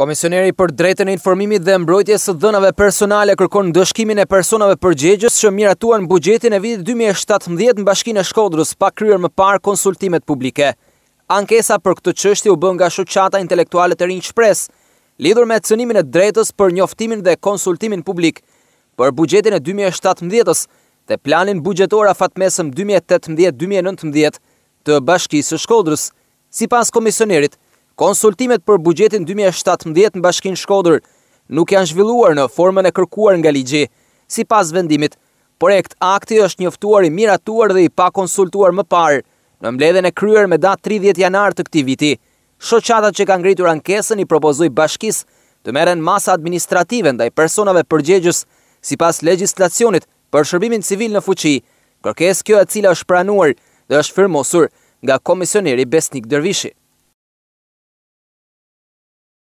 Komisioneri për drejtën e informimit dhe mbrojtjes së dhënave personale kërkon ndëshkimin e personave përgjegjës që miratuan buxhetin e vitit 2017 në Bashkinë e Shkodrës pa kryer më par konsultimet publike. Ankesa për këtë çështje u bën nga shoqata intelektuale të rinj shpres, lidhur me cënimin e drejtës për njoftimin dhe konsultimin publik për buxhetin e 2017-s dhe planin buxhetor afatmesëm 2018-2019 të Bashkisë së Shkodrës, sipas komisionerit. Konsultimet për bugjetin 2017 në bashkin Shkodër nuk janë zhvilluar në formën e kërkuar nga ligje, si pas vendimit, por e këtë akti është njëftuar i miratuar dhe i pa konsultuar më parë në mbledhen e kryer me datë 30 janar të këti viti. Shoqatat që kanë gritur ankesën i propozoj bashkis të meren masa administrative ndaj personave përgjegjës si pas legislacionit për shërbimin civil në fuqi, kërkes kjo e cila është pranuar dhe është firmosur nga komisioneri Besnik Dervishi.